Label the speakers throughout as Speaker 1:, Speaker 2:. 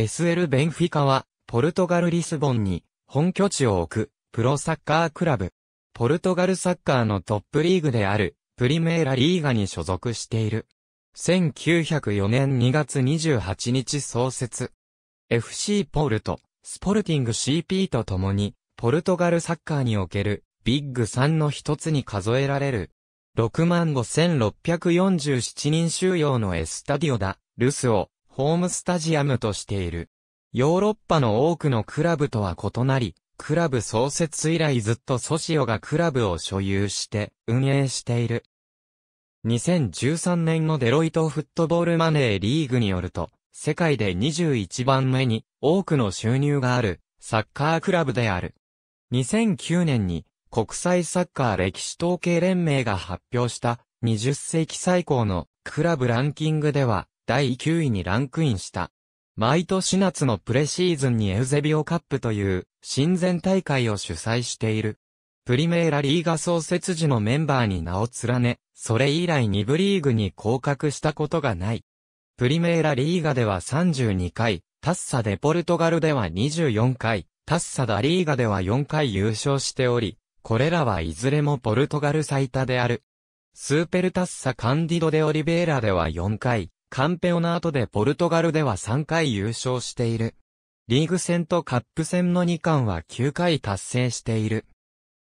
Speaker 1: SL ベンフィカは、ポルトガル・リスボンに本拠地を置くプロサッカークラブ。ポルトガルサッカーのトップリーグであるプリメーラリーガに所属している。1904年2月28日創設。FC ポルト、スポルティング CP と共に、ポルトガルサッカーにおけるビッグ3の一つに数えられる。65,647人収容のエスタディオダ、ルスをホームスタジアムとしている。ヨーロッパの多くのクラブとは異なり、クラブ創設以来ずっとソシオがクラブを所有して運営している。2013年のデロイトフットボールマネーリーグによると、世界で21番目に多くの収入があるサッカークラブである。2009年に国際サッカー歴史統計連盟が発表した20世紀最高のクラブランキングでは第9位にランクインした。毎年夏のプレシーズンにエウゼビオカップという親善大会を主催している。プリメーラリーガ創設時のメンバーに名を連ね、それ以来2部リーグに降格したことがない。プリメーラリーガでは32回、タッサでポルトガルでは24回、タッサダリーガでは4回優勝しており、これらはいずれもポルトガル最多である。スーペルタッサカンディドデオリベーラでは4回、カンペオナートでポルトガルでは3回優勝している。リーグ戦とカップ戦の2冠は9回達成している。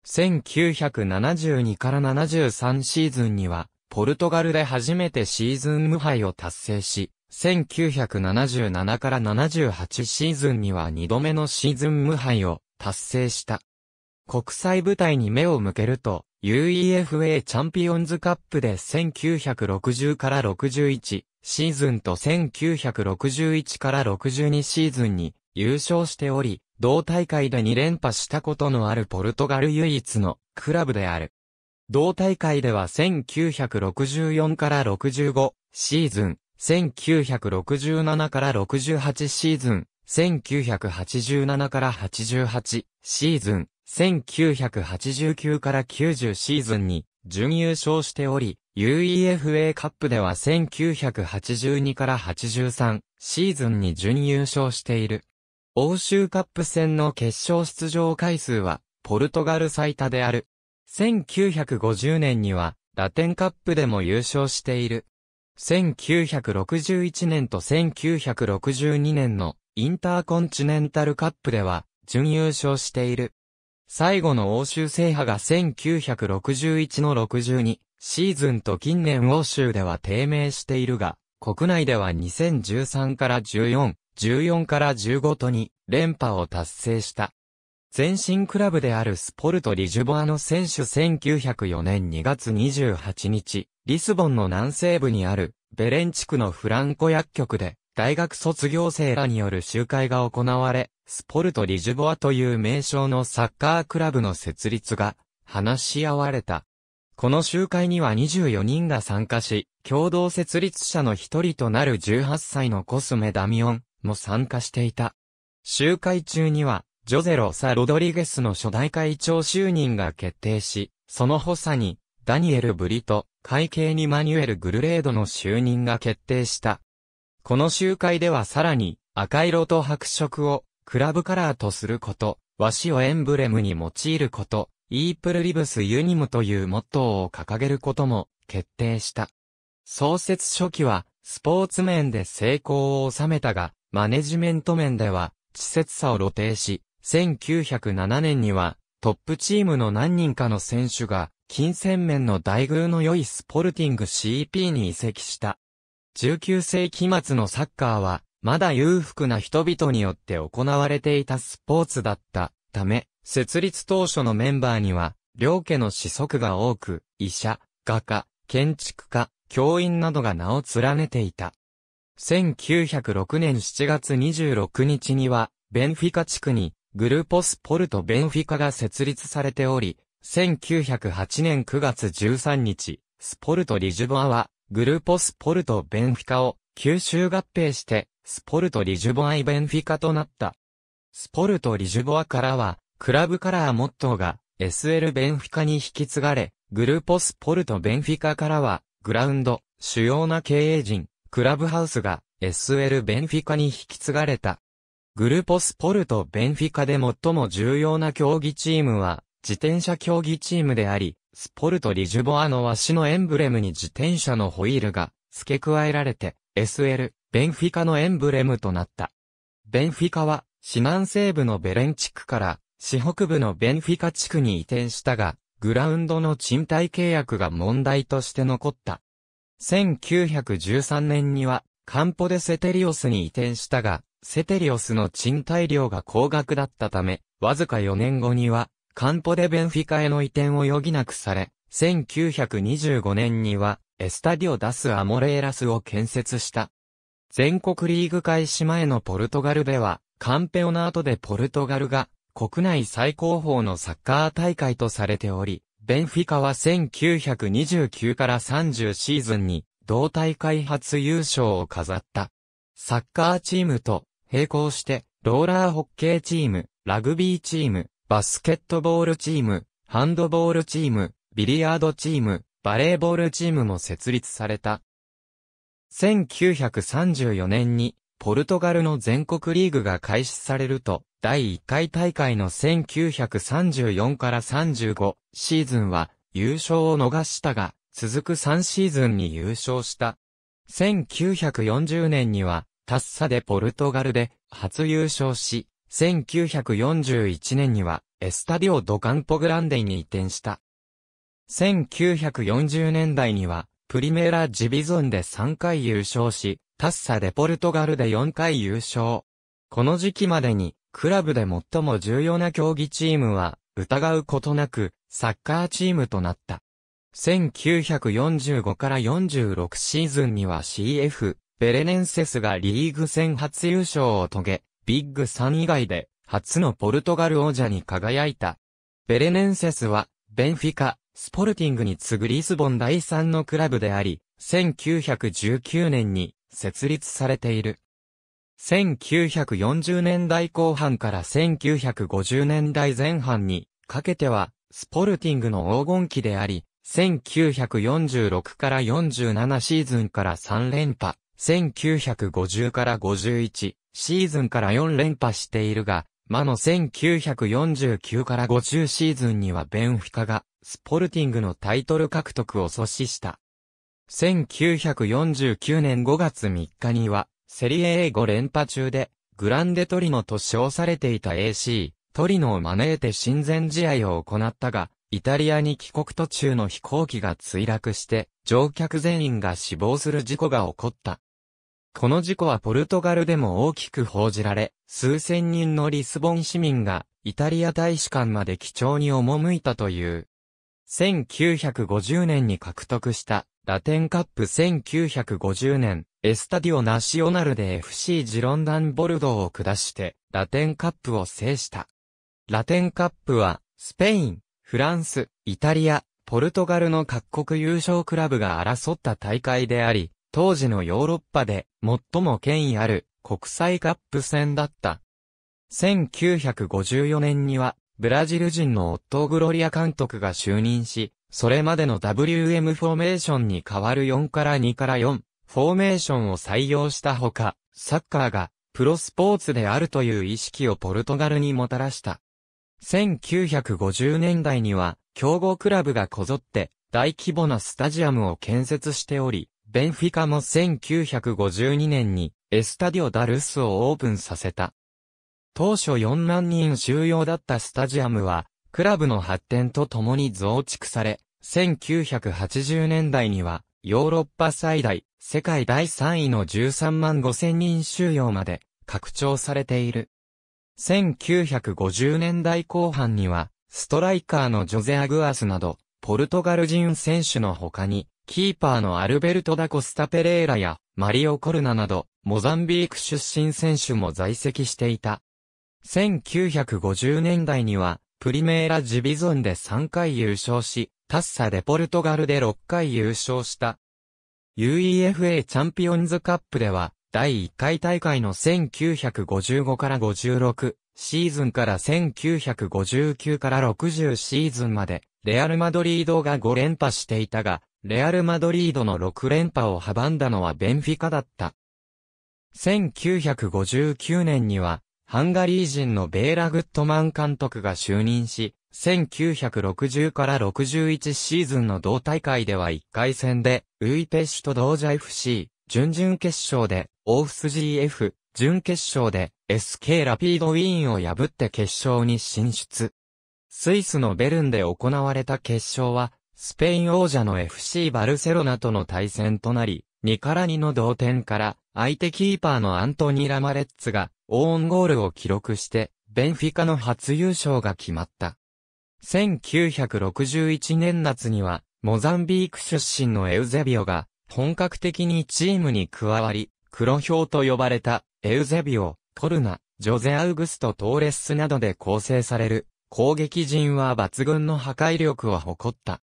Speaker 1: 1972から73シーズンには、ポルトガルで初めてシーズン無敗を達成し、1977から78シーズンには2度目のシーズン無敗を達成した。国際舞台に目を向けると、UEFA チャンピオンズカップで1960から61、シーズンと1961から62シーズンに優勝しており、同大会で2連覇したことのあるポルトガル唯一のクラブである。同大会では1964から65シーズン、1967から68シーズン、1987から88シーズン、1989から90シーズンに準優勝しており、UEFA カップでは1982から83シーズンに準優勝している。欧州カップ戦の決勝出場回数はポルトガル最多である。1950年にはラテンカップでも優勝している。1961年と1962年のインターコンチネンタルカップでは準優勝している。最後の欧州制覇が1961の62シーズンと近年欧州では低迷しているが、国内では2013から14、14から15とに連覇を達成した。前身クラブであるスポルト・リジュボアの選手1904年2月28日、リスボンの南西部にあるベレン地区のフランコ薬局で大学卒業生らによる集会が行われ、スポルト・リジュボアという名称のサッカークラブの設立が話し合われた。この集会には24人が参加し、共同設立者の一人となる18歳のコスメ・ダミオンも参加していた。集会中には、ジョゼロ・サ・ロドリゲスの初代会長就任が決定し、その補佐に、ダニエル・ブリと、会計にマニュエル・グルレードの就任が決定した。この集会ではさらに、赤色と白色を、クラブカラーとすること、和紙をエンブレムに用いること、イープルリブスユニムというモットーを掲げることも決定した。創設初期は、スポーツ面で成功を収めたが、マネジメント面では、稚拙さを露呈し、1907年には、トップチームの何人かの選手が、金銭面の待遇の良いスポルティング CP に移籍した。19世紀末のサッカーは、まだ裕福な人々によって行われていたスポーツだったため、設立当初のメンバーには、両家の子息が多く、医者、画家、建築家、教員などが名を連ねていた。1906年7月26日には、ベンフィカ地区に、グルポスポルトベンフィカが設立されており、1908年9月13日、スポルトリジュボアは、グルポスポルトベンフィカを九州合併して、スポルトリジュボアイベンフィカとなった。スポルトリジュボアからは、クラブカラーモットーが SL ベンフィカに引き継がれ、グルーポスポルトベンフィカからは、グラウンド、主要な経営陣、クラブハウスが SL ベンフィカに引き継がれた。グルーポスポルトベンフィカで最も重要な競技チームは、自転車競技チームであり、スポルトリジュボアの和紙のエンブレムに自転車のホイールが付け加えられて、SL、ベンフィカのエンブレムとなった。ベンフィカは、市南西部のベレン地区から市北部のベンフィカ地区に移転したが、グラウンドの賃貸契約が問題として残った。1913年には、カンポデセテリオスに移転したが、セテリオスの賃貸料が高額だったため、わずか4年後には、カンポデベンフィカへの移転を余儀なくされ、1925年には、エスタディオ・ダス・アモレーラスを建設した。全国リーグ開始前のポルトガルでは、カンペオナートでポルトガルが国内最高峰のサッカー大会とされており、ベンフィカは1929から30シーズンに同大会初優勝を飾った。サッカーチームと並行して、ローラーホッケーチーム、ラグビーチーム、バスケットボールチーム、ハンドボールチーム、ビリヤードチーム、バレーボールチームも設立された。1934年にポルトガルの全国リーグが開始されると、第1回大会の1934から35シーズンは優勝を逃したが、続く3シーズンに優勝した。1940年には、タッサでポルトガルで初優勝し、1941年にはエスタディオ・ド・カンポ・グランデに移転した。1940年代には、プリメーラ・ジビゾンで3回優勝し、タッサでポルトガルで4回優勝。この時期までに、クラブで最も重要な競技チームは、疑うことなく、サッカーチームとなった。1945から46シーズンには CF、ベレネンセスがリーグ戦初優勝を遂げ、ビッグ3以外で初のポルトガル王者に輝いた。ベレネンセスは、ベンフィカ、スポルティングに次ぐリスボン第3のクラブであり、1919年に設立されている。1940年代後半から1950年代前半にかけては、スポルティングの黄金期であり、1946から47シーズンから3連覇、1950から51シーズンから4連覇しているが、魔の1949から50シーズンにはベンフィカが、スポルティングのタイトル獲得を阻止した。1949年5月3日には、セリエ A5 連覇中で、グランデトリノと称されていた AC、トリノを招いて親善試合を行ったが、イタリアに帰国途中の飛行機が墜落して、乗客全員が死亡する事故が起こった。この事故はポルトガルでも大きく報じられ、数千人のリスボン市民が、イタリア大使館まで貴重に赴いたという。1950年に獲得したラテンカップ1950年、エスタディオナシオナルで FC ジロンダンボルドーを下して、ラテンカップを制した。ラテンカップは、スペイン、フランス、イタリア、ポルトガルの各国優勝クラブが争った大会であり、当時のヨーロッパで最も権威ある国際カップ戦だった。1954年には、ブラジル人のオットー・グロリア監督が就任し、それまでの WM フォーメーションに変わる4から2から4フォーメーションを採用したほか、サッカーがプロスポーツであるという意識をポルトガルにもたらした。1950年代には、強豪クラブがこぞって大規模なスタジアムを建設しており、ベンフィカも1952年にエスタディオ・ダルスをオープンさせた。当初4万人収容だったスタジアムはクラブの発展とともに増築され、1980年代には、ヨーロッパ最大、世界第3位の13万5千人収容まで拡張されている。1950年代後半には、ストライカーのジョゼ・アグアスなど、ポルトガル人選手の他に、キーパーのアルベルト・ダ・コスタ・ペレーラやマリオ・コルナなど、モザンビーク出身選手も在籍していた。1950年代には、プリメーラ・ジビゾンで3回優勝し、タッサでポルトガルで6回優勝した。UEFA チャンピオンズカップでは、第1回大会の1955から56シーズンから1959から60シーズンまで、レアル・マドリードが5連覇していたが、レアル・マドリードの6連覇を阻んだのはベンフィカだった。1959年には、ハンガリー人のベーラ・グットマン監督が就任し、1960から61シーズンの同大会では1回戦で、ウイペッシュと同ジャ FC、準々決勝で、オーフス GF、準決勝で、SK ラピードウィーンを破って決勝に進出。スイスのベルンで行われた決勝は、スペイン王者の FC バルセロナとの対戦となり、2から2の同点から、相手キーパーのアントニー・ラマレッツがオーンゴールを記録して、ベンフィカの初優勝が決まった。1961年夏には、モザンビーク出身のエウゼビオが、本格的にチームに加わり、黒表と呼ばれた、エウゼビオ、トルナ、ジョゼ・アウグスト・トーレスなどで構成される、攻撃陣は抜群の破壊力を誇った。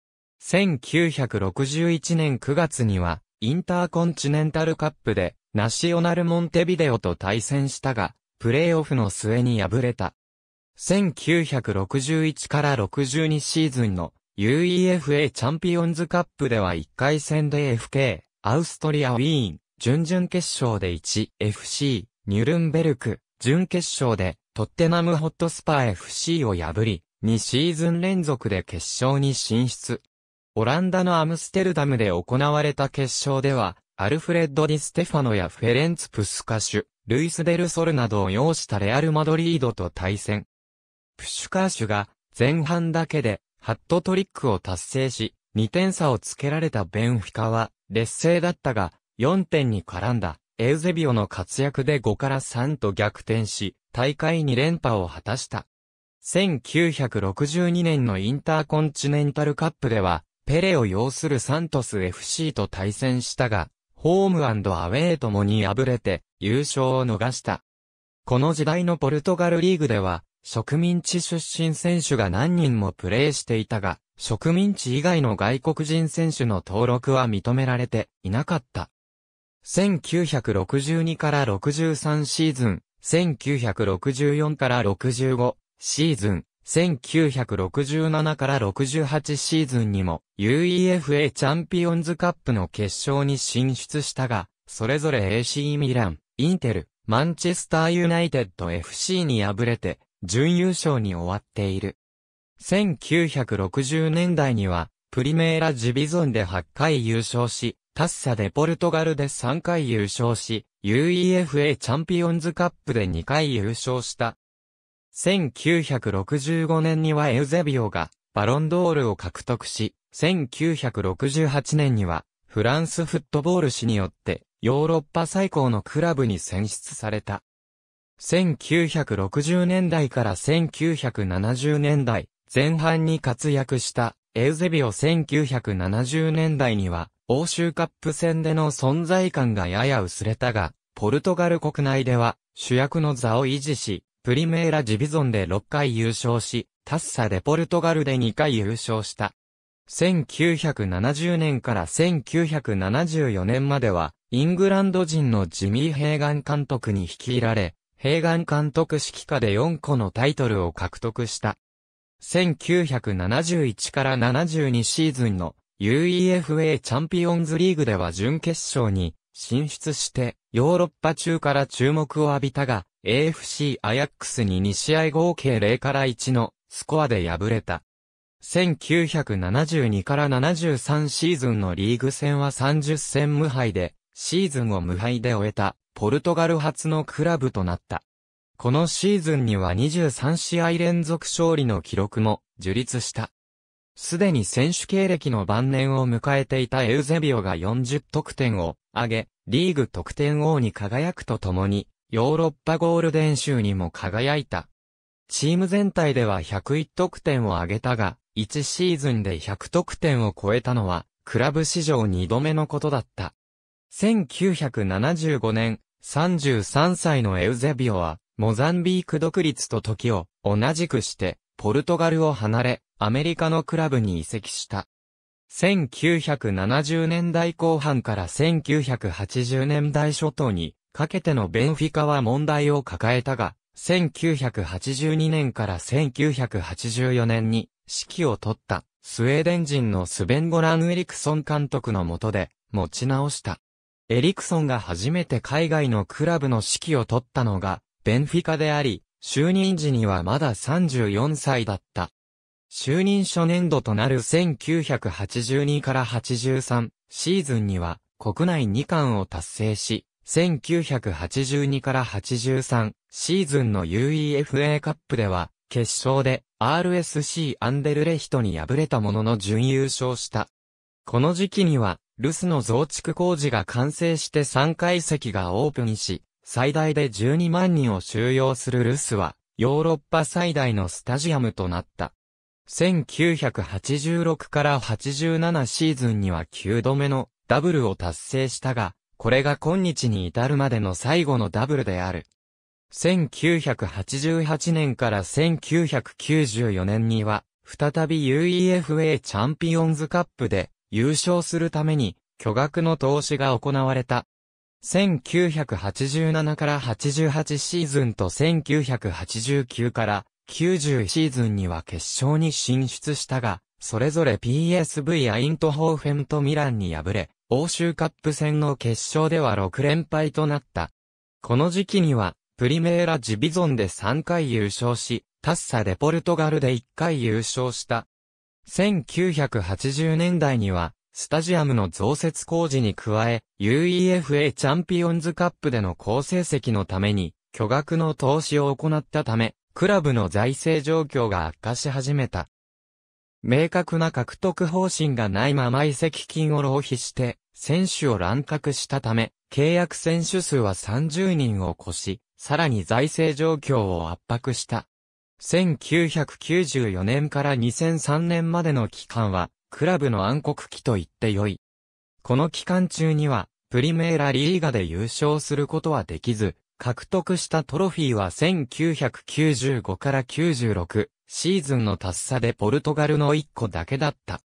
Speaker 1: 1961年9月には、インターコンチネンタルカップで、ナシオナル・モンテビデオと対戦したが、プレーオフの末に敗れた。1961から62シーズンの UEFA チャンピオンズカップでは1回戦で FK、アウストリア・ウィーン、準々決勝で 1FC、ニュルンベルク、準決勝でトッテナムホットスパー FC を破り、2シーズン連続で決勝に進出。オランダのアムステルダムで行われた決勝では、アルフレッド・ディ・ステファノやフェレンツ・プスカシュ、ルイス・デル・ソルなどを擁したレアル・マドリードと対戦。プシュカーシュが前半だけでハットトリックを達成し、2点差をつけられたベンフィカは劣勢だったが、4点に絡んだエウゼビオの活躍で5から3と逆転し、大会2連覇を果たした。1962年のインターコンチネンタルカップでは、ペレを擁するサントス FC と対戦したが、ホームアウェイともに敗れて優勝を逃した。この時代のポルトガルリーグでは、植民地出身選手が何人もプレーしていたが、植民地以外の外国人選手の登録は認められていなかった。1962から63シーズン、1964から65シーズン、1967から68シーズンにも UEFA チャンピオンズカップの決勝に進出したが、それぞれ AC ミラン、インテル、マンチェスターユナイテッド FC に敗れて、準優勝に終わっている。1960年代には、プリメーラジビゾンで8回優勝し、タッサでポルトガルで3回優勝し、UEFA チャンピオンズカップで2回優勝した1965年にはエウゼビオがバロンドールを獲得し、1968年にはフランスフットボール誌によってヨーロッパ最高のクラブに選出された。1960年代から1970年代前半に活躍したエウゼビオ1970年代には欧州カップ戦での存在感がやや薄れたが、ポルトガル国内では主役の座を維持し、プリメーラ・ジビゾンで6回優勝し、タッサでポルトガルで2回優勝した。1970年から1974年までは、イングランド人のジミー・ヘイガン監督に率いられ、ヘイガン監督指揮下で4個のタイトルを獲得した。1971から72シーズンの UEFA チャンピオンズリーグでは準決勝に進出して、ヨーロッパ中から注目を浴びたが、AFC アヤックスに2試合合計0から1のスコアで敗れた。1972から73シーズンのリーグ戦は30戦無敗で、シーズンを無敗で終えた、ポルトガル初のクラブとなった。このシーズンには23試合連続勝利の記録も樹立した。すでに選手経歴の晩年を迎えていたエウゼビオが40得点を挙げ、リーグ得点王に輝くとともに、ヨーロッパゴールデン州にも輝いた。チーム全体では101得点を挙げたが、1シーズンで100得点を超えたのは、クラブ史上2度目のことだった。1975年、33歳のエウゼビオは、モザンビーク独立と時を同じくして、ポルトガルを離れ、アメリカのクラブに移籍した。1970年代後半から1980年代初頭にかけてのベンフィカは問題を抱えたが、1982年から1984年に指揮を取ったスウェーデン人のスベン・ゴラン・エリクソン監督の下で持ち直した。エリクソンが初めて海外のクラブの指揮を取ったのがベンフィカであり、就任時にはまだ34歳だった。就任初年度となる1982から83シーズンには国内2冠を達成し、1982から83シーズンの UEFA カップでは決勝で RSC アンデルレヒトに敗れたものの準優勝した。この時期にはルスの増築工事が完成して3階席がオープンし、最大で12万人を収容するルスはヨーロッパ最大のスタジアムとなった。1986から87シーズンには9度目のダブルを達成したが、これが今日に至るまでの最後のダブルである。1988年から1994年には、再び UEFA チャンピオンズカップで優勝するために巨額の投資が行われた。1987から88シーズンと1989から90シーズンには決勝に進出したが、それぞれ PSV アイントホーフェンとミランに敗れ、欧州カップ戦の決勝では6連敗となった。この時期には、プリメーラジビゾンで3回優勝し、タッサでポルトガルで1回優勝した。1980年代には、スタジアムの増設工事に加え、UEFA チャンピオンズカップでの好成績のために、巨額の投資を行ったため、クラブの財政状況が悪化し始めた。明確な獲得方針がないまま移籍金を浪費して、選手を乱獲したため、契約選手数は30人を越し、さらに財政状況を圧迫した。1994年から2003年までの期間は、クラブの暗黒期と言ってよい。この期間中には、プリメーラリーガで優勝することはできず、獲得したトロフィーは1995から96シーズンの達差でポルトガルの1個だけだった。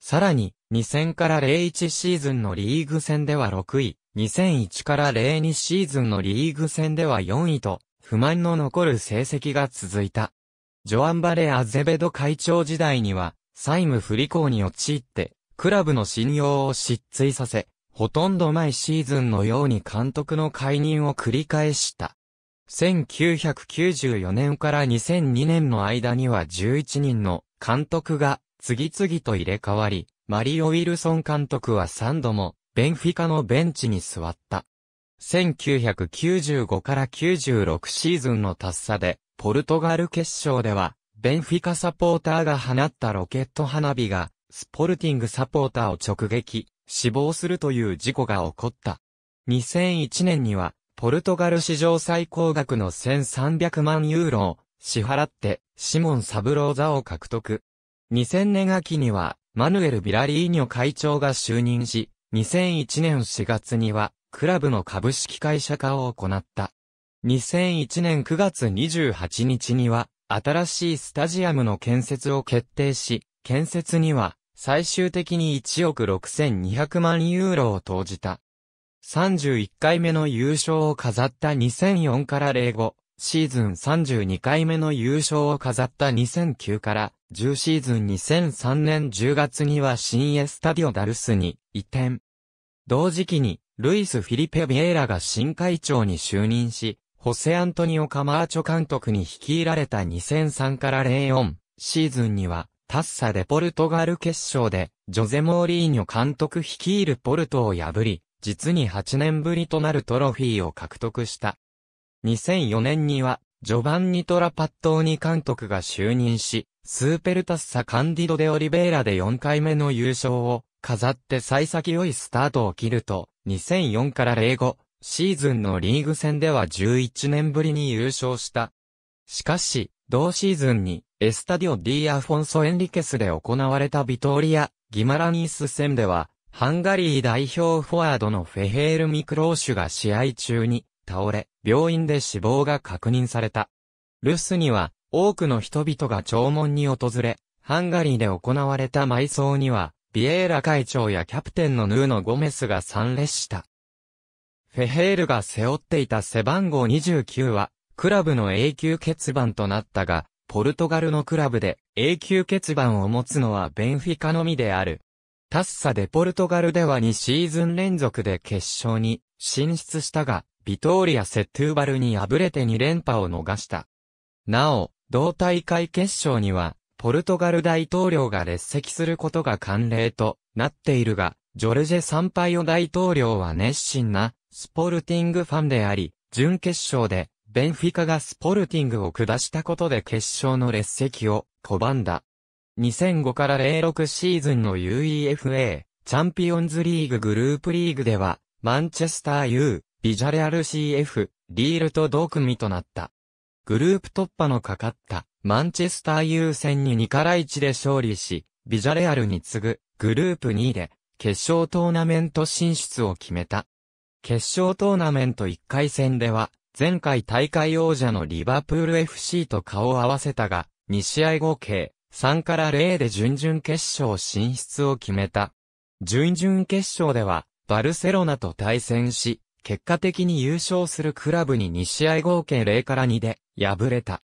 Speaker 1: さらに、2000から01シーズンのリーグ戦では6位、2001から02シーズンのリーグ戦では4位と、不満の残る成績が続いた。ジョアン・バレ・アゼベド会長時代には、債務不履行に陥って、クラブの信用を失墜させ、ほとんど毎シーズンのように監督の解任を繰り返した。1994年から2002年の間には11人の監督が次々と入れ替わり、マリオ・ウィルソン監督は3度もベンフィカのベンチに座った。1995から96シーズンの達差で、ポルトガル決勝では、ベンフィカサポーターが放ったロケット花火が、スポルティングサポーターを直撃。死亡するという事故が起こった。2001年には、ポルトガル史上最高額の1300万ユーロを支払って、シモン・サブローザを獲得。2000年秋には、マヌエル・ビラリーニョ会長が就任し、2001年4月には、クラブの株式会社化を行った。2001年9月28日には、新しいスタジアムの建設を決定し、建設には、最終的に1億6200万ユーロを投じた。31回目の優勝を飾った2004から05、シーズン32回目の優勝を飾った2009から10シーズン2003年10月には新エスタディオダルスに移転。同時期に、ルイス・フィリペ・ビエイラが新会長に就任し、ホセ・アントニオ・カマーチョ監督に率いられた2003から04シーズンには、タッサでポルトガル決勝で、ジョゼ・モーリーニョ監督率いるポルトを破り、実に8年ぶりとなるトロフィーを獲得した。2004年には、ジョバンニ・トラパットーニ監督が就任し、スーペルタッサ・カンディド・デ・オリベーラで4回目の優勝を飾って幸先良いスタートを切ると、2004から05シーズンのリーグ戦では11年ぶりに優勝した。しかし、同シーズンにエスタディオ・ディ・アフォンソ・エンリケスで行われたビトーリア、ギマラニース戦では、ハンガリー代表フォワードのフェヘール・ミクローシュが試合中に倒れ、病院で死亡が確認された。ルスには多くの人々が弔問に訪れ、ハンガリーで行われた埋葬には、ビエーラ会長やキャプテンのヌーノ・ゴメスが参列した。フェヘールが背負っていた背番号29は、クラブの永久欠番となったが、ポルトガルのクラブで永久欠番を持つのはベンフィカのみである。タッサでポルトガルでは2シーズン連続で決勝に進出したが、ビトーリア・セットゥーバルに敗れて2連覇を逃した。なお、同大会決勝には、ポルトガル大統領が列席することが慣例となっているが、ジョルジェ・サンパイオ大統領は熱心なスポルティングファンであり、準決勝でベンフィカがスポルティングを下したことで決勝の列席を拒んだ。2005から06シーズンの UEFA チャンピオンズリーググループリーグでは、マンチェスター U、ビジャレアル CF、リールと同組となった。グループ突破のかかったマンチェスター U 戦に2から1で勝利し、ビジャレアルに次ぐグループ2位で決勝トーナメント進出を決めた。決勝トーナメント1回戦では前回大会王者のリバプール FC と顔を合わせたが、2試合合計、3から0で準々決勝進出を決めた。準々決勝では、バルセロナと対戦し、結果的に優勝するクラブに2試合合計0から2で、敗れた。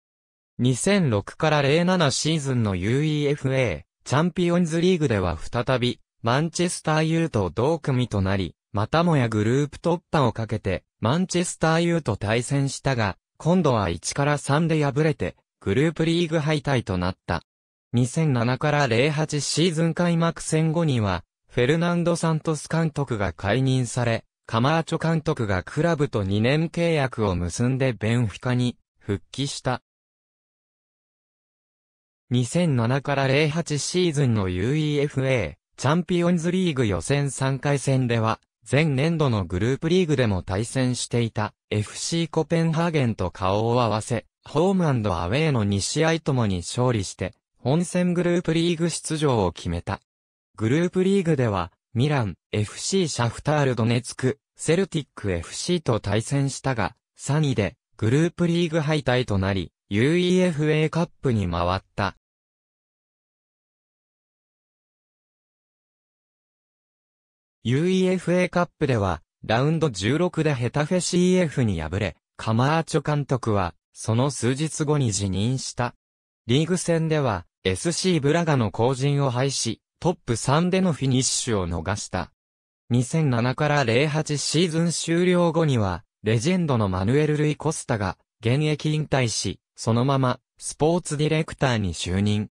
Speaker 1: 2006から07シーズンの UEFA、チャンピオンズリーグでは再び、マンチェスター U と同組となり、またもやグループ突破をかけて、マンチェスター U と対戦したが、今度は1から3で敗れて、グループリーグ敗退となった。2007から08シーズン開幕戦後には、フェルナンド・サントス監督が解任され、カマーチョ監督がクラブと2年契約を結んでベンフィカに復帰した。2007から08シーズンの UEFA チャンピオンズリーグ予選3回戦では、前年度のグループリーグでも対戦していた FC コペンハーゲンと顔を合わせ、ホームアウェイの2試合ともに勝利して、本戦グループリーグ出場を決めた。グループリーグでは、ミラン、FC シャフタールドネツク、セルティック FC と対戦したが、3位で、グループリーグ敗退となり、UEFA カップに回った。UEFA カップでは、ラウンド16でヘタフェ CF に敗れ、カマーチョ監督は、その数日後に辞任した。リーグ戦では、SC ブラガの後陣を廃し、トップ3でのフィニッシュを逃した。2007から08シーズン終了後には、レジェンドのマヌエル・ルイ・コスタが、現役引退し、そのまま、スポーツディレクターに就任。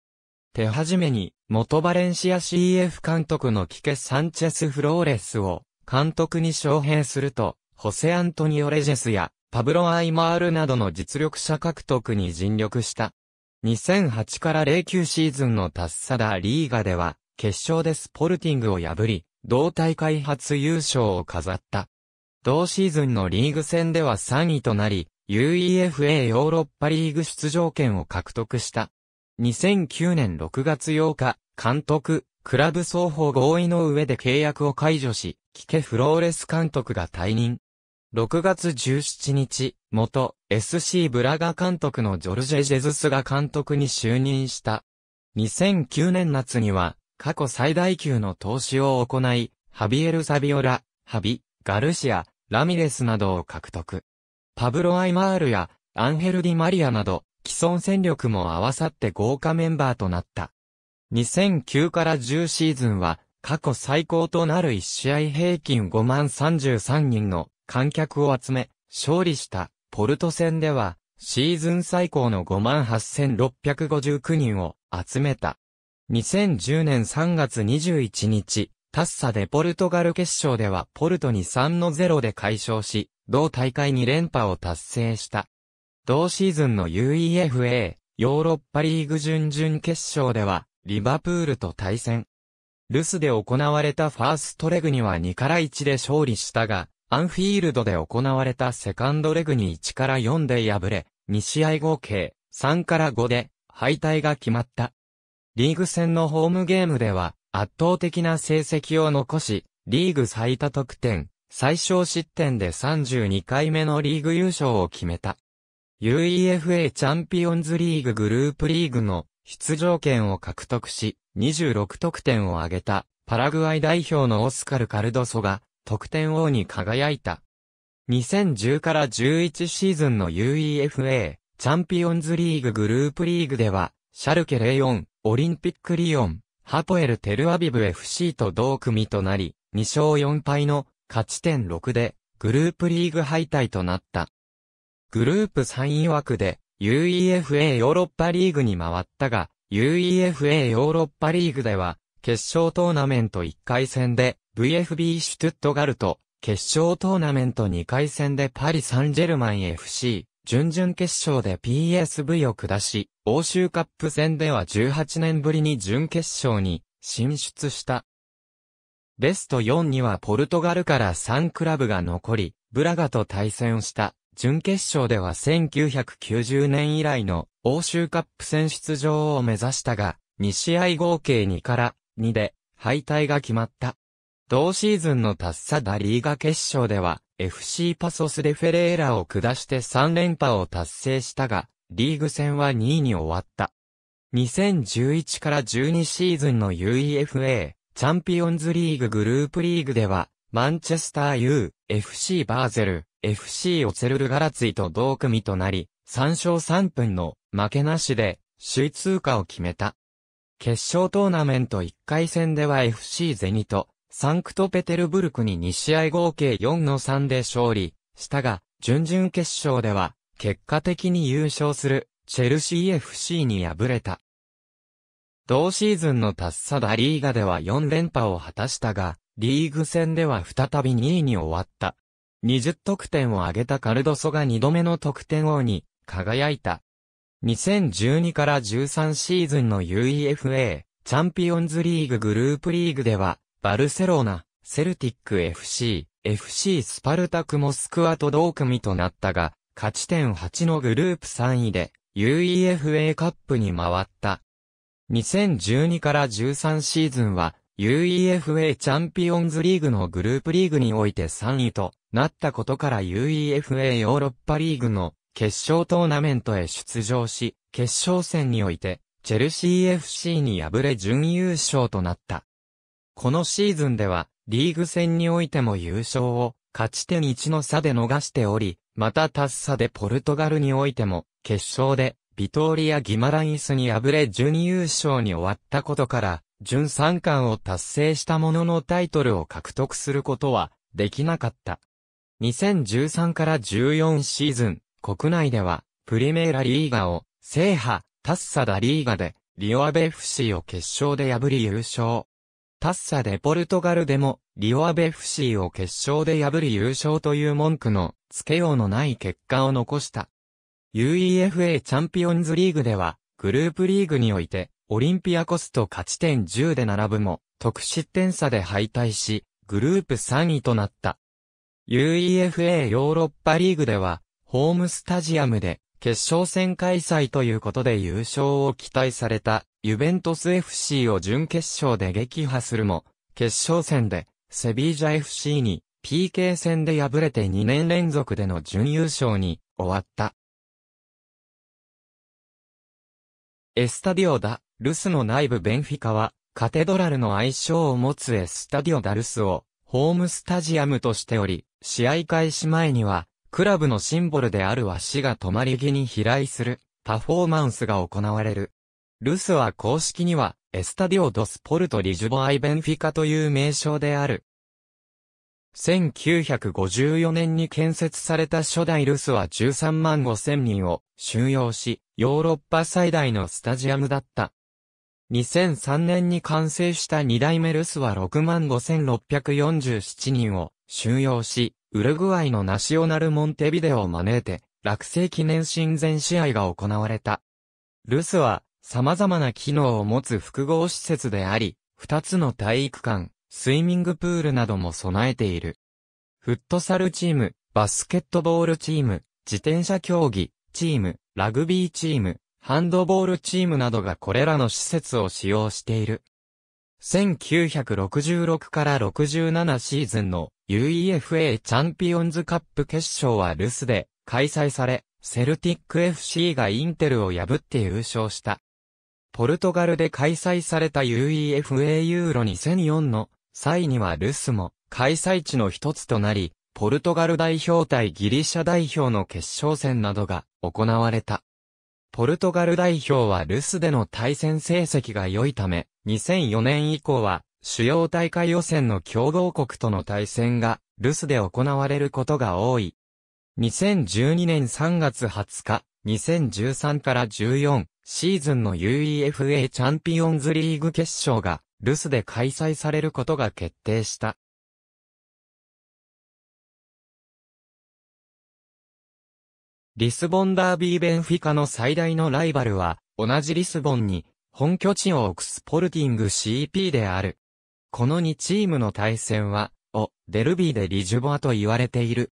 Speaker 1: 手始めに、元バレンシア CF 監督のキケ・サンチェス・フローレスを監督に招聘すると、ホセ・アントニオ・レジェスやパブロ・アイマールなどの実力者獲得に尽力した。2008から09シーズンのタッサダ・リーガでは、決勝でスポルティングを破り、同大会初優勝を飾った。同シーズンのリーグ戦では3位となり、UEFA ヨーロッパリーグ出場権を獲得した。2009年6月8日、監督、クラブ双方合意の上で契約を解除し、キケ・フローレス監督が退任。6月17日、元 SC ブラガ監督のジョルジェ・ジェズスが監督に就任した。2009年夏には、過去最大級の投資を行い、ハビエル・サビオラ、ハビ、ガルシア、ラミレスなどを獲得。パブロ・アイマールやアンヘル・ディ・マリアなど、既存戦力も合わさって豪華メンバーとなった。2009から10シーズンは、過去最高となる1試合平均5万33人の観客を集め、勝利したポルト戦では、シーズン最高の5万8659人を集めた。2010年3月21日、タッサでポルトガル決勝ではポルトに3の0で解消し、同大会に連覇を達成した。同シーズンの UEFA ヨーロッパリーグ準々決勝では、リバプールと対戦。ルスで行われたファーストレグには2から1で勝利したが、アンフィールドで行われたセカンドレグに1から4で敗れ、2試合合計3から5で敗退が決まった。リーグ戦のホームゲームでは圧倒的な成績を残し、リーグ最多得点、最小失点で32回目のリーグ優勝を決めた。UEFA チャンピオンズリーググループリーグの出場権を獲得し、26得点を挙げたパラグアイ代表のオスカル・カルドソが得点王に輝いた。2010から11シーズンの UEFA チャンピオンズリーググループリーグでは、シャルケレイオン、オリンピックリオン、ハポエル・テルアビブ FC と同組となり、2勝4敗の勝ち点6でグループリーグ敗退となった。グループ3位枠で UEFA ヨーロッパリーグに回ったが、UEFA ヨーロッパリーグでは、決勝トーナメント1回戦で VFB シュトゥットガルト、決勝トーナメント2回戦でパリ・サンジェルマン FC、準々決勝で PSV を下し、欧州カップ戦では18年ぶりに準決勝に進出した。ベスト4にはポルトガルから3クラブが残り、ブラガと対戦した。準決勝では1990年以来の欧州カップ戦出場を目指したが、2試合合計2から2で敗退が決まった。同シーズンのタッサダリーガ決勝では FC パソスレフェレーラを下して3連覇を達成したが、リーグ戦は2位に終わった。2011から12シーズンの UEFA チャンピオンズリーググループリーグでは、マンチェスター U、FC バーゼル、FC オツェルルガラツイと同組となり、3勝3分の負けなしで首位通過を決めた。決勝トーナメント1回戦では FC ゼニと、サンクトペテルブルクに2試合合計4の3で勝利したが、準々決勝では、結果的に優勝する、チェルシー FC に敗れた。同シーズンのタッサダリーガでは4連覇を果たしたが、リーグ戦では再び2位に終わった。20得点を挙げたカルドソが2度目の得点王に輝いた。2012から13シーズンの UEFA チャンピオンズリーググループリーグでは、バルセロナ、セルティック FC、FC スパルタクモスクワと同組となったが、勝ち点8のグループ3位で UEFA カップに回った。2012から13シーズンは UEFA チャンピオンズリーグのグループリーグにおいて3位となったことから UEFA ヨーロッパリーグの決勝トーナメントへ出場し、決勝戦において、チェルシー FC に敗れ準優勝となった。このシーズンでは、リーグ戦においても優勝を、勝ち点1の差で逃しており、またタッサでポルトガルにおいても、決勝で、ビトーリア・ギマライスに敗れ準優勝に終わったことから、準3冠を達成したもののタイトルを獲得することはできなかった。2013から14シーズン、国内では、プリメーラリーガを、制覇、タッサダリーガで、リオアベ FC を決勝で破り優勝。タッサでポルトガルでも、リオアベ FC を決勝で破り優勝という文句の、付けようのない結果を残した。UEFA チャンピオンズリーグでは、グループリーグにおいて、オリンピアコスト勝ち点10で並ぶも、得失点差で敗退し、グループ3位となった。UEFA ヨーロッパリーグでは、ホームスタジアムで決勝戦開催ということで優勝を期待されたユベントス FC を準決勝で撃破するも、決勝戦でセビージャ FC に PK 戦で敗れて2年連続での準優勝に終わった。エスタディオダ・ルスの内部ベンフィカは、カテドラルの愛称を持つエスタディオダ・ルスを、ホームスタジアムとしており、試合開始前には、クラブのシンボルである和紙が止まり木に飛来するパフォーマンスが行われる。ルスは公式には、エスタディオ・ドスポルト・リジュボ・アイ・ベンフィカという名称である。1954年に建設された初代ルスは13万5千人を収容し、ヨーロッパ最大のスタジアムだった。2003年に完成した2代目ルスは6万5647人を収容し、ウルグアイのナショナルモンテビデオを招いて、落成記念親善試合が行われた。ルスは、様々な機能を持つ複合施設であり、二つの体育館、スイミングプールなども備えている。フットサルチーム、バスケットボールチーム、自転車競技、チーム、ラグビーチーム、ハンドボールチームなどがこれらの施設を使用している。1966から67シーズンの UEFA チャンピオンズカップ決勝は留守で開催され、セルティック FC がインテルを破って優勝した。ポルトガルで開催された UEFA ユーロ2004の際にはルスも開催地の一つとなり、ポルトガル代表対ギリシャ代表の決勝戦などが行われた。ポルトガル代表はルスでの対戦成績が良いため、2004年以降は、主要大会予選の共同国との対戦が、留守で行われることが多い。2012年3月20日、2013から14シーズンの UEFA チャンピオンズリーグ決勝が、留守で開催されることが決定した。リスボンダービーベンフィカの最大のライバルは、同じリスボンに本拠地を置クスポルティング CP である。この2チームの対戦は、お、デルビーでリジュボアと言われている。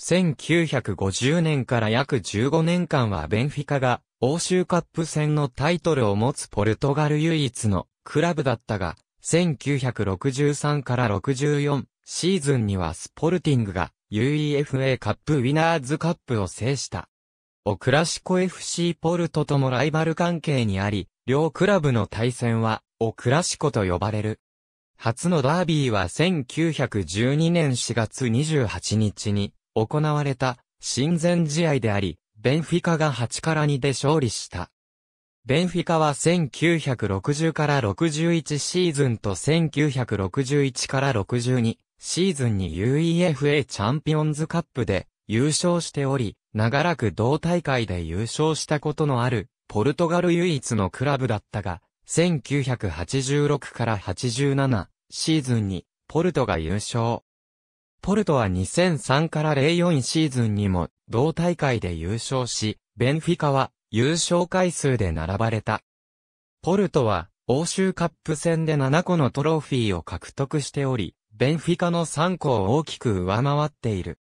Speaker 1: 1950年から約15年間はベンフィカが、欧州カップ戦のタイトルを持つポルトガル唯一のクラブだったが、1963から64シーズンにはスポルティングが UEFA カップウィナーズカップを制した。オクラシコ FC ポルトともライバル関係にあり、両クラブの対戦は、オクラシコと呼ばれる。初のダービーは1912年4月28日に行われた親善試合であり、ベンフィカが8から2で勝利した。ベンフィカは1960から61シーズンと1961から62シーズンに UEFA チャンピオンズカップで優勝しており、長らく同大会で優勝したことのあるポルトガル唯一のクラブだったが、1986から87シーズンにポルトが優勝。ポルトは2003から04シーズンにも同大会で優勝し、ベンフィカは優勝回数で並ばれた。ポルトは欧州カップ戦で7個のトロフィーを獲得しており、ベンフィカの3個を大きく上回っている。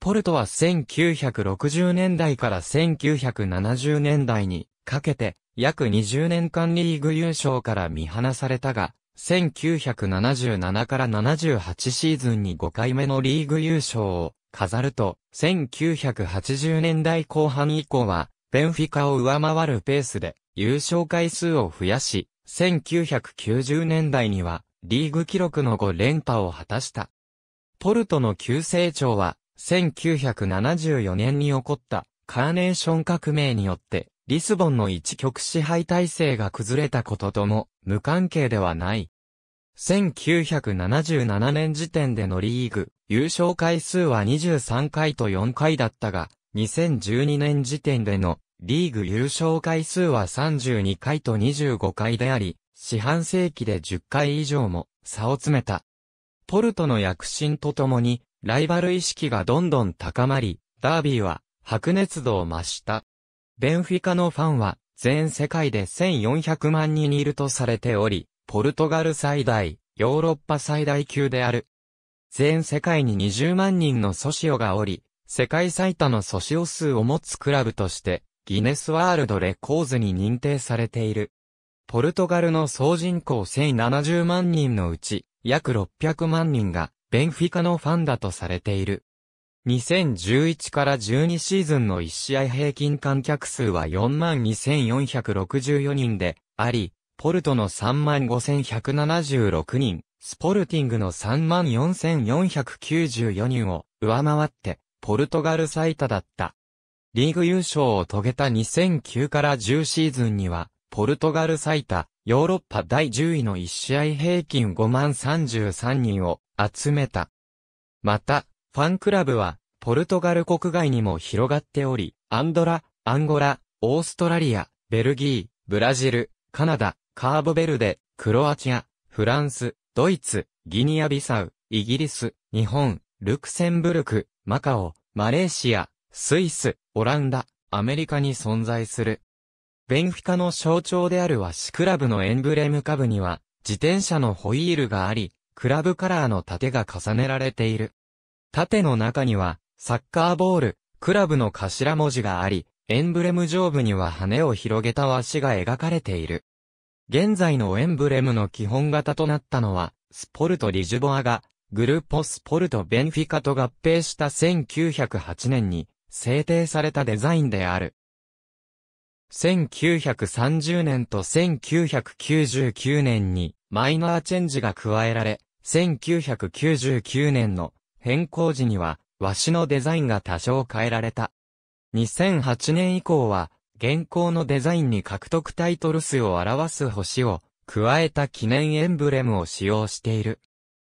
Speaker 1: ポルトは1960年代から1970年代にかけて約20年間リーグ優勝から見放されたが、1977から78シーズンに5回目のリーグ優勝を飾ると、1980年代後半以降は、ベンフィカを上回るペースで優勝回数を増やし、1990年代にはリーグ記録の5連覇を果たした。ポルトの急成長は1974年に起こったカーネーション革命によって、リスボンの一極支配体制が崩れたこととも無関係ではない。1977年時点でのリーグ、優勝回数は23回と4回だったが、2012年時点でのリーグ優勝回数は32回と25回であり、四半世紀で10回以上も差を詰めた。ポルトの躍進とともに、ライバル意識がどんどん高まり、ダービーは白熱度を増した。ベンフィカのファンは全世界で1400万人いるとされており、ポルトガル最大、ヨーロッパ最大級である。全世界に20万人のソシオがおり、世界最多のソシオ数を持つクラブとして、ギネスワールドレコーズに認定されている。ポルトガルの総人口1070万人のうち、約600万人がベンフィカのファンだとされている。2011から12シーズンの1試合平均観客数は42,464人であり、ポルトの35,176人、スポルティングの34,494人を上回って、ポルトガル最多だった。リーグ優勝を遂げた2009から10シーズンには、ポルトガル最多、ヨーロッパ第10位の1試合平均5万33人を集めた。また、ファンクラブは、ポルトガル国外にも広がっており、アンドラ、アンゴラ、オーストラリア、ベルギー、ブラジル、カナダ、カーボベルデ、クロアチア、フランス、ドイツ、ギニアビサウ、イギリス、日本、ルクセンブルク、マカオ、マレーシア、スイス、オランダ、アメリカに存在する。ベンフィカの象徴であるワシクラブのエンブレム下部には、自転車のホイールがあり、クラブカラーの盾が重ねられている。盾の中には、サッカーボール、クラブの頭文字があり、エンブレム上部には羽を広げた足が描かれている。現在のエンブレムの基本型となったのは、スポルト・リジュボアが、グルーポスポルト・ベンフィカと合併した1908年に制定されたデザインである。1930年と1999年にマイナーチェンジが加えられ、1999年の変更時には、和紙のデザインが多少変えられた。2008年以降は、現行のデザインに獲得タイトル数を表す星を加えた記念エンブレムを使用している。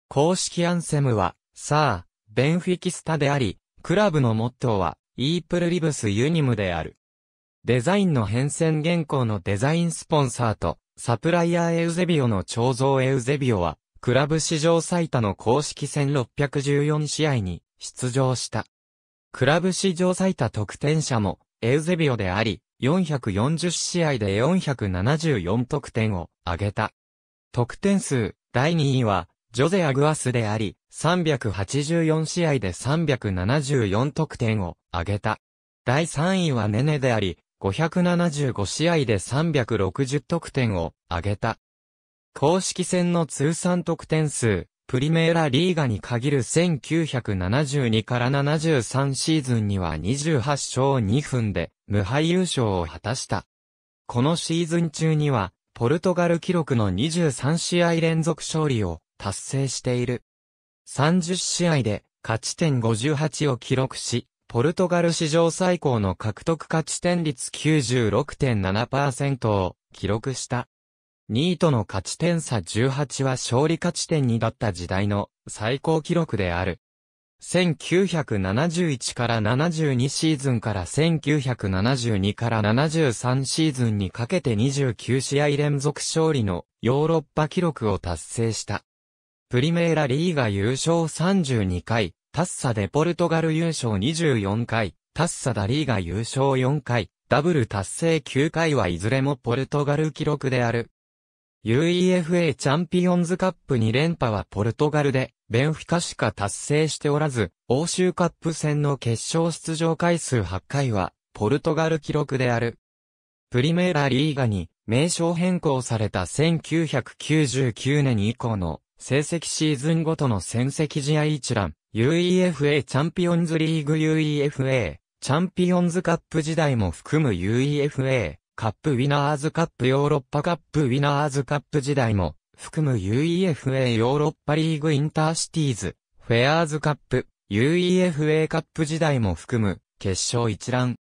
Speaker 1: 公式アンセムは、さあ、ベンフィキスタであり、クラブのモットーは、イープルリブスユニムである。デザインの変遷現行のデザインスポンサーと、サプライヤーエウゼビオの彫像エウゼビオは、クラブ史上最多の公式戦614試合に出場した。クラブ史上最多得点者もエウゼビオであり、440試合で474得点を挙げた。得点数第2位はジョゼ・アグアスであり、384試合で374得点を挙げた。第3位はネネであり、575試合で360得点を挙げた。公式戦の通算得点数、プリメーラリーガに限る1972から73シーズンには28勝2分で無敗優勝を果たした。このシーズン中には、ポルトガル記録の23試合連続勝利を達成している。30試合で勝ち点58を記録し、ポルトガル史上最高の獲得勝ち点率96.7%を記録した。2位との勝ち点差18は勝利勝ち点2だった時代の最高記録である。1971から72シーズンから1972から73シーズンにかけて29試合連続勝利のヨーロッパ記録を達成した。プリメーラリーが優勝32回、タッサでポルトガル優勝24回、タッサダリーが優勝4回、ダブル達成9回はいずれもポルトガル記録である。UEFA チャンピオンズカップ2連覇はポルトガルで、ベンフィカしか達成しておらず、欧州カップ戦の決勝出場回数8回は、ポルトガル記録である。プリメーラリーガに、名称変更された1999年以降の、成績シーズンごとの戦績試合一覧、UEFA チャンピオンズリーグ UEFA、チャンピオンズカップ時代も含む UEFA、カップウィナーズカップヨーロッパカップウィナーズカップ時代も、含む UEFA ヨーロッパリーグインターシティーズ、フェアーズカップ、UEFA カップ時代も含む、決勝一覧。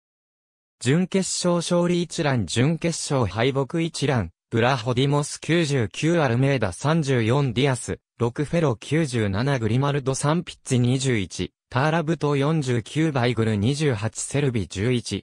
Speaker 1: 準決勝勝利一覧準決勝敗北一覧、ブラホディモス99アルメーダ34ディアス、6フェロ97グリマルド3ピッツ21、ターラブト49バイグル28セルビ11、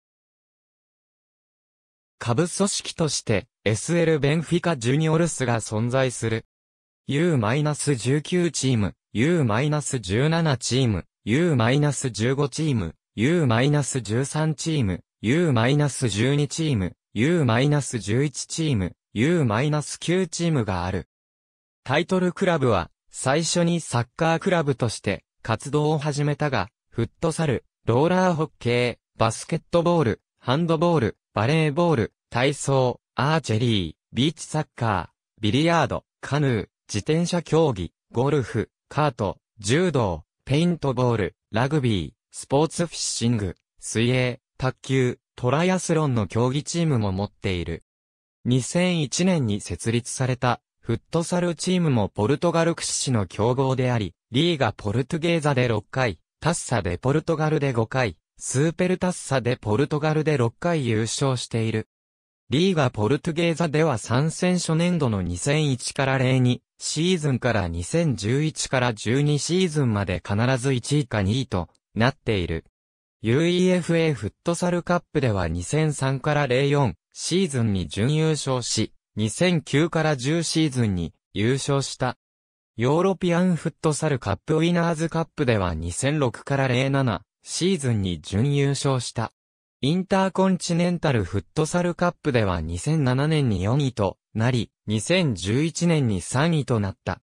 Speaker 1: 下部組織として SL ベンフィカジュニオルスが存在する。U-19 チーム、U-17 チーム、U-15 チーム、U-13 チーム、U-12 チーム、U-11 チーム、U-9 チームがある。タイトルクラブは、最初にサッカークラブとして活動を始めたが、フットサル、ローラーホッケー、バスケットボール、ハンドボール、バレーボール、体操、アーチェリー、ビーチサッカー、ビリヤード、カヌー、自転車競技、ゴルフ、カート、柔道、ペイントボール、ラグビー、スポーツフィッシング、水泳、卓球、トライアスロンの競技チームも持っている。2001年に設立された、フットサルチームもポルトガル屈指の強豪であり、リーガポルトゲーザで6回、タッサでポルトガルで5回、スーペルタッサでポルトガルで6回優勝している。リーガポルトゲーザでは参戦初年度の2001から02シーズンから2011から12シーズンまで必ず1位か2位となっている。UEFA フットサルカップでは2003から04シーズンに準優勝し、2009から10シーズンに優勝した。ヨーロピアンフットサルカップウィナーズカップでは2006から07シーズンに準優勝した。インターコンチネンタルフットサルカップでは2007年に4位となり、2011年に3位となった。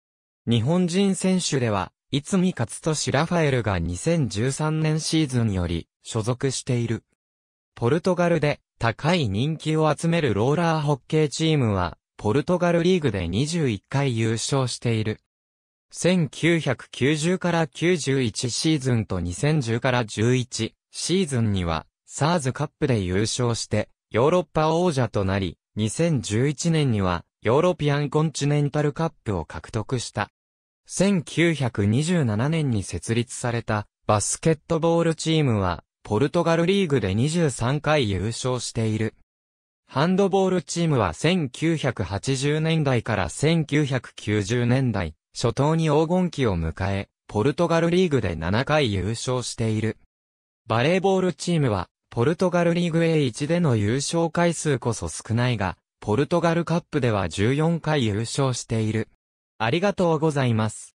Speaker 1: 日本人選手では、いつみかつとしラファエルが2013年シーズンより所属している。ポルトガルで高い人気を集めるローラーホッケーチームは、ポルトガルリーグで21回優勝している。1990から91シーズンと2010から11シーズンには、サーズカップで優勝して、ヨーロッパ王者となり、2011年には、ヨーロピアンコンチネンタルカップを獲得した。1927年に設立された、バスケットボールチームは、ポルトガルリーグで23回優勝している。ハンドボールチームは1980年代から1990年代、初頭に黄金期を迎え、ポルトガルリーグで7回優勝している。バレーボールチームは、ポルトガルリーグ A1 での優勝回数こそ少ないが、ポルトガルカップでは14回優勝している。ありがとうございます。